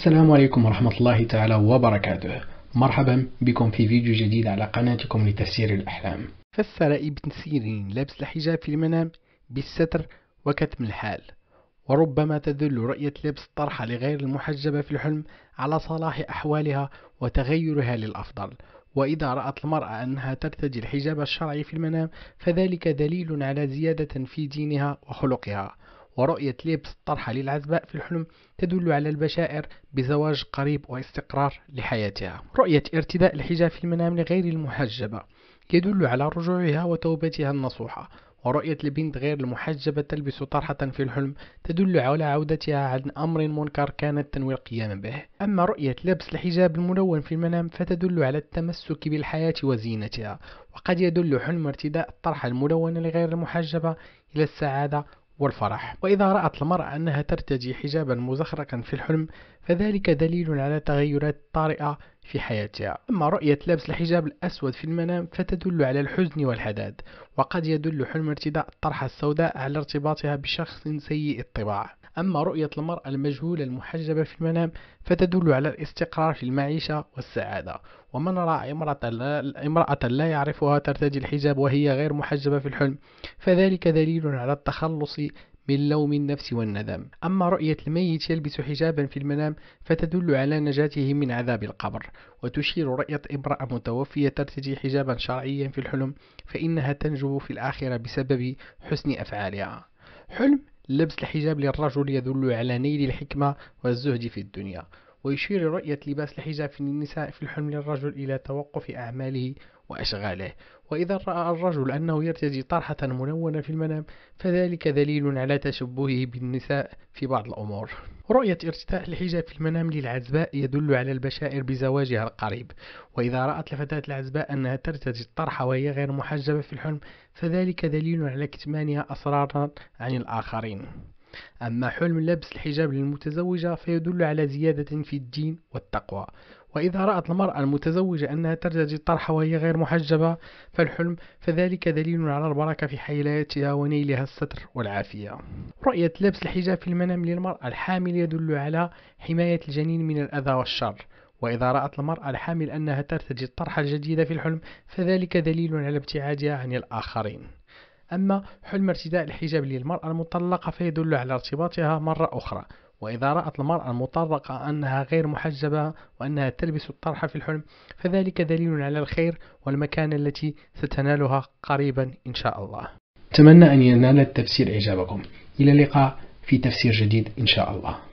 السلام عليكم ورحمة الله تعالى وبركاته مرحبا بكم في فيديو جديد على قناتكم لتفسير الأحلام فسر ابن سيرين لبس الحجاب في المنام بالستر وكتم الحال وربما تدل رؤية لبس الطرحة لغير المحجبة في الحلم على صلاح أحوالها وتغيرها للأفضل وإذا رأت المرأة أنها ترتدي الحجاب الشرعي في المنام فذلك دليل على زيادة في دينها وخلقها ورؤية لبس الطرحة للعزباء في الحلم تدل على البشائر بزواج قريب واستقرار لحياتها رؤية ارتداء الحجاب في المنام لغير المحجبة يدل على رجوعها وتوبتها النصوحة ورؤية البنت غير المحجبة تلبس طرحة في الحلم تدل على عودتها عن أمر منكر كانت تنوي القيام به أما رؤية لبس الحجاب الملون في المنام فتدل على التمسك بالحياة وزينتها وقد يدل حلم ارتداء الطرحة الملونة لغير المحجبة إلى السعادة والفرح وإذا رأت المرأة أنها ترتدي حجابا مزخرفا في الحلم فذلك دليل على تغيرات طارئة في حياتها أما رؤية لبس الحجاب الأسود في المنام فتدل على الحزن والحداد وقد يدل حلم ارتداء الطرحة السوداء على ارتباطها بشخص سيء الطباع أما رؤية المرأة المجهولة المحجبة في المنام فتدل على الاستقرار في المعيشة والسعادة ومن رأى امرأة لا, امرأة لا يعرفها ترتدي الحجاب وهي غير محجبة في الحلم فذلك دليل على التخلص من لوم النفس والندم أما رؤية الميت يلبس حجابا في المنام فتدل على نجاته من عذاب القبر وتشير رؤية امرأة متوفية ترتدي حجابا شرعيا في الحلم فإنها تنجو في الآخرة بسبب حسن أفعالها حلم لبس الحجاب للرجل يدل على نيل الحكمة والزهد في الدنيا ويشير رؤية لباس الحجاب في النساء في الحلم للرجل إلى توقف أعماله وأشغاله وإذا رأى الرجل أنه يرتدي طرحة منونة في المنام فذلك دليل على تشبهه بالنساء في بعض الأمور رؤية ارتداء الحجاب في المنام للعزباء يدل على البشائر بزواجها القريب وإذا رأت الفتاة العزباء أنها ترتدي الطرح وهي غير محجبة في الحلم فذلك دليل على كتمانها أسرارا عن الآخرين أما حلم لبس الحجاب للمتزوجة فيدل على زيادة في الدين والتقوى وإذا رأت المرأة المتزوجة أنها ترتدي الطرح وهي غير محجبة فالحلم فذلك دليل على البركة في حيلاتها ونيلها الستر والعافية رؤية لبس الحجاب في المنام للمرأة الحامل يدل على حماية الجنين من الأذى والشر وإذا رأت المرأة الحامل أنها ترتدي الطرحة الجديدة في الحلم فذلك دليل على ابتعادها عن الآخرين أما حلم ارتداء الحجاب للمرأة المطلقة فيدل على ارتباطها مرة أخرى وإذا رأت المرأة المطلقة أنها غير محجبة وأنها تلبس الطرحة في الحلم فذلك دليل على الخير والمكانة التي ستنالها قريبا إن شاء الله أتمنى أن ينال التفسير إعجابكم إلى اللقاء في تفسير جديد إن شاء الله